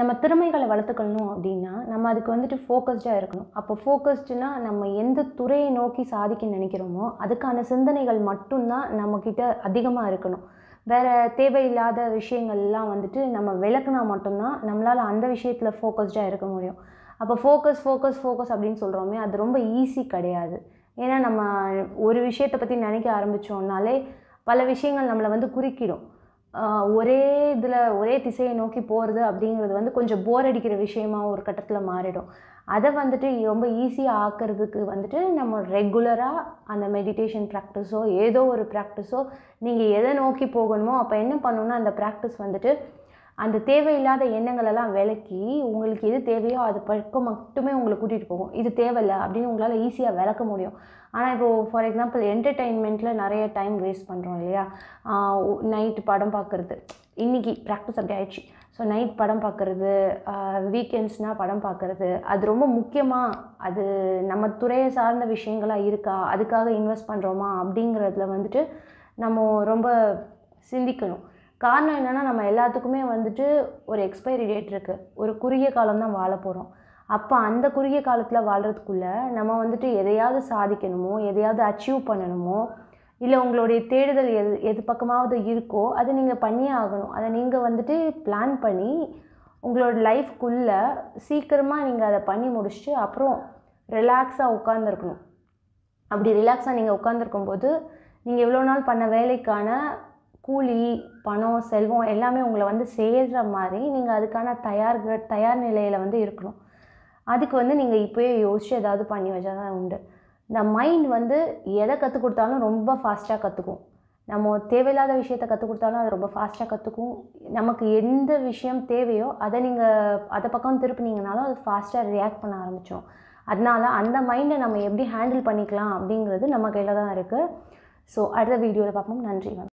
நம்ம திறமைகளை வளர்த்துக்கணும் அப்படின்னா நம்ம அதுக்கு வந்துட்டு ஃபோக்கஸ்டாக இருக்கணும் அப்போ ஃபோக்கஸ்டுனா நம்ம எந்த துறையை நோக்கி சாதிக்க நினைக்கிறோமோ அதுக்கான சிந்தனைகள் மட்டும்தான் நம்மக்கிட்ட அதிகமாக இருக்கணும் வேறு தேவையில்லாத விஷயங்கள்லாம் வந்துட்டு நம்ம விளக்குனா மட்டும்தான் நம்மளால் அந்த விஷயத்தில் ஃபோக்கஸ்டாக இருக்க முடியும் அப்போ ஃபோக்கஸ் ஃபோக்கஸ் ஃபோக்கஸ் அப்படின்னு சொல்கிறோமே அது ரொம்ப ஈஸி கிடையாது ஏன்னா நம்ம ஒரு விஷயத்தை பற்றி நினைக்க ஆரம்பித்தோம்னாலே பல விஷயங்கள் நம்மளை வந்து குறுக்கிடும் ஒரே இதில் ஒரே திசையை நோக்கி போகிறது அப்படிங்கிறது வந்து கொஞ்சம் போர் அடிக்கிற விஷயமாக ஒரு கட்டத்தில் மாறிடும் அதை வந்துட்டு ரொம்ப ஈஸியாக ஆக்கிறதுக்கு வந்துட்டு நம்ம ரெகுலராக அந்த மெடிடேஷன் ப்ராக்டிஸோ ஏதோ ஒரு ப்ராக்டிஸோ நீங்கள் எதை நோக்கி போகணுமோ அப்போ என்ன பண்ணணும்னா அந்த ப்ராக்டிஸ் வந்துட்டு அந்த தேவையில்லாத எண்ணங்களெல்லாம் விளக்கி உங்களுக்கு எது தேவையோ அது பக்கம் மட்டுமே உங்களை கூட்டிகிட்டு போகும் இது தேவையில்லை அப்படின்னு உங்களால் ஈஸியாக விளக்க முடியும் ஆனால் இப்போது ஃபார் எக்ஸாம்பிள் என்டர்டெயின்மெண்ட்டில் நிறைய டைம் வேஸ்ட் பண்ணுறோம் இல்லையா நைட்டு படம் பார்க்குறது இன்றைக்கி ப்ராக்டிஸ் அப்படி ஆயிடுச்சு ஸோ நைட் படம் பார்க்குறது வீக்கெண்ட்ஸ்னால் படம் பார்க்குறது அது ரொம்ப முக்கியமாக அது நம்ம துறையை சார்ந்த விஷயங்களாக இருக்கா அதுக்காக இன்வெஸ்ட் பண்ணுறோமா அப்படிங்கிறதுல வந்துட்டு நம்ம ரொம்ப சிந்திக்கணும் காரணம் என்னென்னா நம்ம எல்லாத்துக்குமே வந்துட்டு ஒரு எக்ஸ்பைரி டேட் இருக்குது ஒரு குறுகிய காலம் தான் வாழ போகிறோம் அப்போ அந்த குறுகிய காலத்தில் வாழ்கிறதுக்குள்ளே நம்ம வந்துட்டு எதையாவது சாதிக்கணுமோ எதையாவது அச்சீவ் பண்ணணுமோ இல்லை உங்களுடைய தேடுதல் எது எது பக்கமாவது இருக்கோ அதை நீங்கள் பண்ணியே ஆகணும் அதை நீங்கள் வந்துட்டு பிளான் பண்ணி உங்களோட லைஃப்குள்ளே சீக்கிரமாக நீங்கள் அதை பண்ணி முடிச்சுட்டு அப்புறம் ரிலாக்ஸாக உட்காந்துருக்கணும் அப்படி ரிலாக்ஸாக நீங்கள் உட்காந்துருக்கும்போது நீங்கள் இவ்வளோ நாள் பண்ண வேலைக்கான கூலி பணம் செல்வம் எல்லாமே உங்களை வந்து சேர்கிற மாதிரி நீங்கள் அதுக்கான தயார் தயார் நிலையில் வந்து இருக்கணும் அதுக்கு வந்து நீங்கள் இப்போயே யோசித்து ஏதாவது பண்ணி வச்சா தான் உண்டு இந்த மைண்ட் வந்து எதை கற்றுக் கொடுத்தாலும் ரொம்ப ஃபாஸ்ட்டாக கற்றுக்கும் நம்ம தேவையில்லாத விஷயத்தை கற்றுக் கொடுத்தாலும் அது ரொம்ப ஃபாஸ்ட்டாக கற்றுக்கும் நமக்கு எந்த விஷயம் தேவையோ அதை நீங்கள் அதை பக்கம் திருப்பினீங்கனாலும் அது ஃபாஸ்ட்டாக ரியாக்ட் பண்ண ஆரம்பித்தோம் அதனால் அந்த மைண்டை நம்ம எப்படி ஹேண்டில் பண்ணிக்கலாம் அப்படிங்கிறது நம்ம கையில் தான் இருக்குது ஸோ அடுத்த வீடியோவில் பார்ப்போம் நன்றி மேம்